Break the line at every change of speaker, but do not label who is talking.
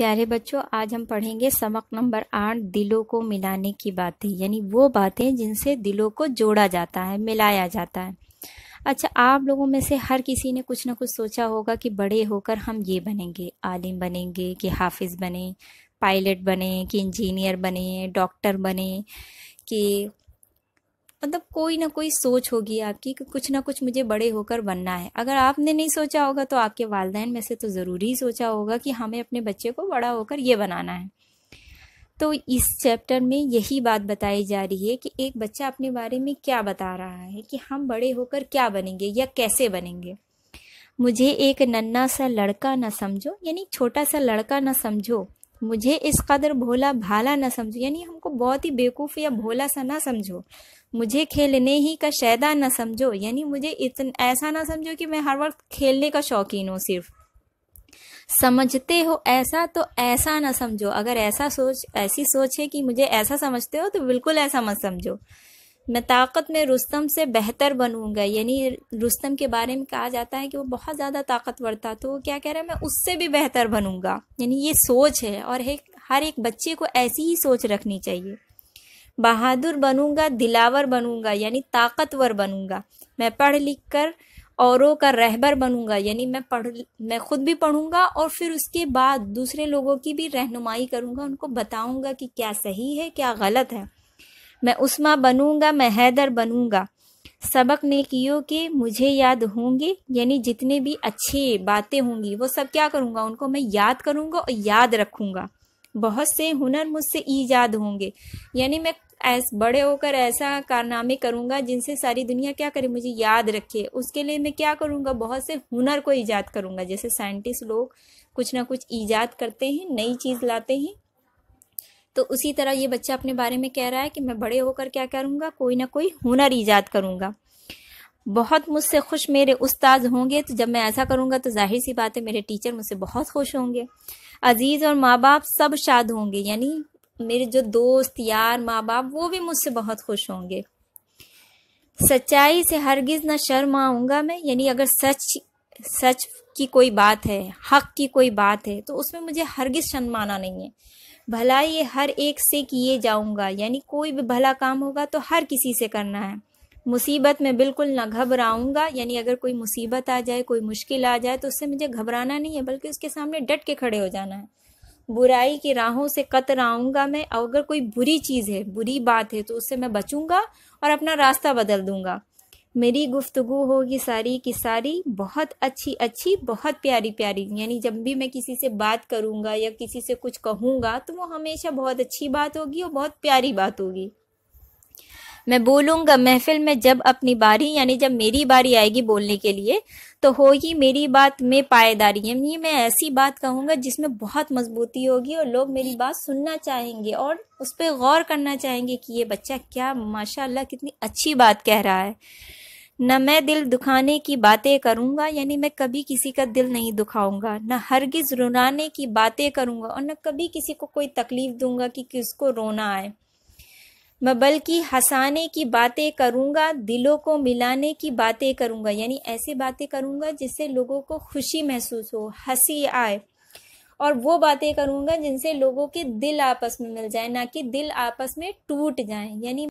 प्यारे बच्चों आज हम पढ़ेंगे सबक नंबर आठ दिलों को मिलाने की बातें यानी वो बातें जिनसे दिलों को जोड़ा जाता है मिलाया जाता है अच्छा आप लोगों में से हर किसी ने कुछ ना कुछ सोचा होगा कि बड़े होकर हम ये बनेंगे आलिम बनेंगे कि हाफिज़ बने पायलट बने कि इंजीनियर बने डॉक्टर बने कि मतलब कोई ना कोई सोच होगी आपकी कि कुछ ना कुछ मुझे बड़े होकर बनना है अगर आपने नहीं सोचा होगा तो आपके वालदेन में से तो जरूरी ही सोचा होगा कि हमें अपने बच्चे को बड़ा होकर ये बनाना है तो इस चैप्टर में यही बात बताई जा रही है कि एक बच्चा अपने बारे में क्या बता रहा है कि हम बड़े होकर क्या बनेंगे या कैसे बनेंगे मुझे एक नन्ना सा लड़का ना समझो यानी छोटा सा लड़का ना समझो मुझे इस कदर भोला भाला ना समझो यानी हमको बहुत ही बेवकूफ़ या भोला सा ना समझो मुझे खेलने ही का शायदा ना समझो यानी मुझे इतना ऐसा ना समझो कि मैं हर वक्त खेलने का शौकीन हूँ सिर्फ समझते हो ऐसा तो ऐसा ना समझो अगर ऐसा सोच ऐसी सोच है कि मुझे ऐसा समझते हो तो बिल्कुल ऐसा मत समझो मैं ताकत में रुस्तम से बेहतर बनूंगा यानी रुस्तम के बारे में कहा जाता है कि वो बहुत ज़्यादा ताकतवर था तो वो क्या कह रहा है मैं उससे भी बेहतर बनूंगा यानी ये सोच है और एक हर एक बच्चे को ऐसी ही सोच रखनी चाहिए बहादुर बनूंगा दिलावर बनूंगा यानी ताकतवर बनूंगा मैं पढ़ लिख कर औरों का रहबर बनूंगा यानी मैं पढ़ मैं खुद भी पढ़ूंगा और फिर उसके बाद दूसरे लोगों की भी रहनुमाई करूंगा उनको बताऊंगा कि क्या सही है क्या गलत है मैं उस्मा बनूंगा मैं हैदर बनूंगा सबक कियो के मुझे याद होंगे यानी जितने भी अच्छे बातें होंगी वो सब क्या करूंगा उनको मैं याद करूंगा और याद रखूंगा बहुत से हुनर मुझसे ईजाद होंगे यानी मैं ऐस बड़े होकर ऐसा कारनामे करूंगा जिनसे सारी दुनिया क्या करे मुझे याद रखे उसके लिए मैं क्या करूँगा बहुत से हुनर को ईजाद करूँगा जैसे साइंटिस्ट लोग कुछ ना कुछ ईजाद करते हैं नई चीज़ लाते हैं तो उसी तरह ये बच्चा अपने बारे में कह रहा है कि मैं बड़े होकर क्या करूँगा कोई ना कोई हुनर ईजाद करूँगा बहुत मुझसे खुश मेरे उस्ताद होंगे तो जब मैं ऐसा करूँगा तो जाहिर सी बात है मेरे टीचर मुझसे बहुत खुश होंगे अजीज़ और माँ बाप सब शाद होंगे यानी मेरे जो दोस्त यार माँ बाप वो भी मुझसे बहुत खुश होंगे सच्चाई से हरगिज़ ना शर्म आऊंगा मैं यानी अगर सच सच की कोई बात है हक की कोई बात है तो उसमें मुझे हरगिज़ शर्माना नहीं है भला ये हर एक से किए जाऊंगा यानी कोई भी भला काम होगा तो हर किसी से करना है मुसीबत में बिल्कुल ना घबराऊंगा यानी अगर कोई मुसीबत आ जाए कोई मुश्किल आ जाए तो उससे मुझे घबराना नहीं है बल्कि उसके सामने डट के खड़े हो जाना है बुराई की राहों से कतराऊंगा मैं और अगर कोई बुरी चीज़ है बुरी बात है तो उससे मैं बचूंगा और अपना रास्ता बदल दूंगा मेरी गुफ्तगु होगी सारी की सारी बहुत अच्छी अच्छी बहुत प्यारी प्यारी यानी जब भी मैं किसी से बात करूँगा या किसी से कुछ कहूँगा तो वो हमेशा बहुत अच्छी बात होगी और बहुत प्यारी बात होगी मैं बोलूँगा महफिल में जब अपनी बारी यानी जब मेरी बारी आएगी बोलने के लिए तो होगी मेरी बात में पायेदारी यानी मैं ऐसी बात कहूँगा जिसमें बहुत मजबूती होगी और लोग मेरी बात सुनना चाहेंगे और उस पर गौर करना चाहेंगे कि ये बच्चा क्या माशाल्लाह कितनी अच्छी बात कह रहा है न मैं दिल दुखाने की बातें करूँगा यानी मैं कभी किसी का दिल नहीं दुखाऊंगा न हरगिज़ रुनाने की बातें करूँगा और न कभी किसी को कोई तकलीफ़ दूंगा कि किसको रोना आए मैं बल्कि हंसाने की बातें करूँगा दिलों को मिलाने की बातें करूँगा यानी ऐसे बातें करूँगा जिससे लोगों को खुशी महसूस हो हंसी आए और वो बातें करूँगा जिनसे लोगों के दिल आपस में मिल जाए ना कि दिल आपस में टूट जाए यानी